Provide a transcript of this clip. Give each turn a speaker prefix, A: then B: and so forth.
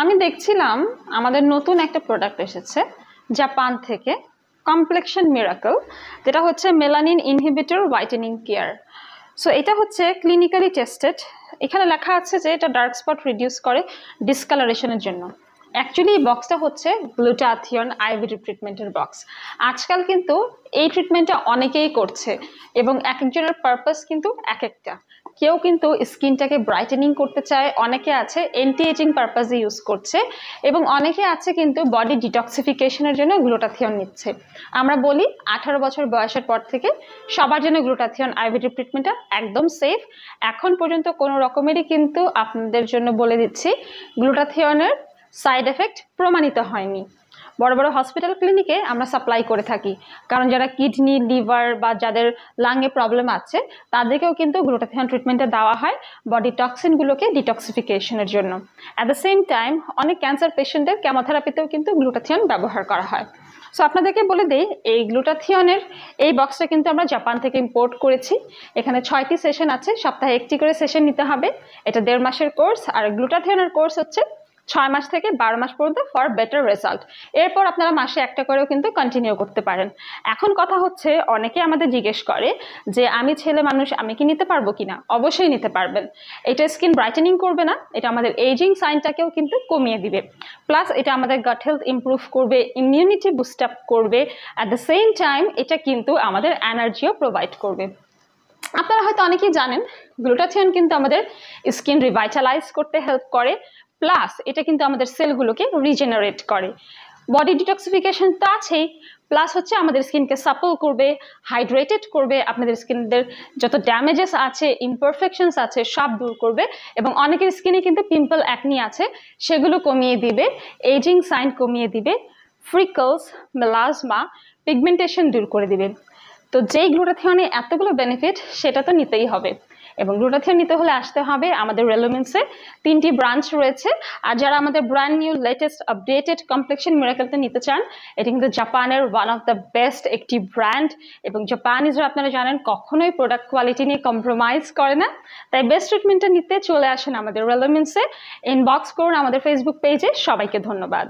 A: আমি দেখছিলাম আমাদের নতুন একটা প্রোডাক্ট এসেছে জাপান থেকে কমপ্লেকশন মিরাকল যেটা হচ্ছে melanin inhibitor whitening care so এটা হচ্ছে ক্লিনিক্যালি টেস্টেড এখানে লেখা আছে যে এটা ডার্ক স্পট রিডিউস করে ডিসকালারেশনের জন্য অ্যাকচুয়ালি এই বক্সটা হচ্ছে গ্লুটাথিয়ন আইভিডি ট্রিটমেন্টের বক্স আজকাল কিন্তু এই ট্রিটমেন্টটা অনেকেই করছে এবং এক একজনের পারপাস কিন্তু এক একটা কেউ কিন্তু স্কিনটাকে ব্রাইটেনিং করতে চায় অনেকে আছে অ্যান্টি এজিং পারপাজে ইউজ করছে এবং অনেকে আছে কিন্তু বডি ডিটক্সিফিকেশনের জন্য গ্লুটাথিয়ন নিচ্ছে আমরা বলি আঠারো বছর বয়সের পর থেকে সবার জন্য গ্লোটাথিয়ন আয়ুর্বেদিক ট্রিটমেন্টটা একদম সেফ এখন পর্যন্ত কোনো রকমেরই কিন্তু আপনাদের জন্য বলে দিচ্ছি গ্লুটাথিয়নের সাইড এফেক্ট প্রমাণিত হয়নি বড় বড় হসপিটাল ক্লিনিকে আমরা সাপ্লাই করে থাকি কারণ যারা কিডনি লিভার বা যাদের লাঙে প্রবলেম আছে তাদেরকেও কিন্তু গ্লুটাথিয়ান ট্রিটমেন্টে দেওয়া হয় বডি টক্সিনগুলোকে ডিটক্সিফিকেশনের জন্য অ্যাট দ্য সেম টাইম অনেক ক্যান্সার পেশেন্টের ক্যামোথেরাপিতেও কিন্তু গ্লুটাথিয়ন ব্যবহার করা হয় সো আপনাদেরকে বলে দিই এই গ্লুটাথিয়নের এই বক্সটা কিন্তু আমরা জাপান থেকে ইম্পোর্ট করেছি এখানে ছয়টি সেশন আছে সপ্তাহে একটি করে সেশন নিতে হবে এটা দেড় মাসের কোর্স আর গ্লুটাথিয়নের কোর্স হচ্ছে ছয় মাস থেকে বারো মাস পর্যন্ত ফর বেটার রেজাল্ট এরপর আপনারা মাসে একটা করেও কিন্তু কন্টিনিউ করতে পারেন এখন কথা হচ্ছে অনেকে আমাদের জিজ্ঞেস করে যে আমি ছেলে মানুষ আমি কি নিতে পারবো কি না অবশ্যই নিতে পারবেন এটা স্কিন ব্রাইটেনিং করবে না এটা আমাদের এইজিং সাইনটাকেও কিন্তু কমিয়ে দিবে প্লাস এটা আমাদের গাট হেলথ ইম্প্রুভ করবে ইমিউনিটি বুস্ট আপ করবে অ্যাট দ্য সেম টাইম এটা কিন্তু আমাদের এনার্জিও প্রোভাইড করবে আপনারা হয়তো অনেকেই জানেন গ্লুটাথিয়ন কিন্তু আমাদের স্কিন রিভাইটালাইজ করতে হেল্প করে প্লাস এটা কিন্তু আমাদের সেলগুলোকে রিজেনারেট করে বডি ডিটক্সিফিকেশন তো আছেই প্লাস হচ্ছে আমাদের স্কিনকে সাপোর্ট করবে হাইড্রেটেড করবে আপনাদের স্কিনদের যত ড্যামেজেস আছে ইমপারফেকশনস আছে সব দূর করবে এবং অনেকের স্কিনে কিন্তু পিম্পল অ্যাকনি আছে সেগুলো কমিয়ে দিবে এজিং সাইন কমিয়ে দিবে ফ্রিকলস মেলাজমা পিগমেন্টেশন দূর করে দিবে তো যেই গ্লুটাথিয়নের এতগুলো বেনিফিট সেটা তো নিতেই হবে এবং গ্লুটাথিয়ন নিতে হলে আসতে হবে আমাদের রেলোমেন্সে তিনটি ব্রাঞ্চ রয়েছে আর যারা আমাদের brand new latest updated complexion মিরাকেলতে নিতে চান এটা কিন্তু জাপানের ওয়ান অফ দ্য বেস্ট একটি ব্র্যান্ড এবং জাপানিজরা আপনারা জানেন কখনোই প্রোডাক্ট কোয়ালিটি নিয়ে কম্প্রোমাইজ করে না তাই বেস্ট ট্রিটমেন্টটা নিতে চলে আসেন আমাদের রেলোমেন্সে ইনবক্স করুন আমাদের ফেসবুক পেজে সবাইকে ধন্যবাদ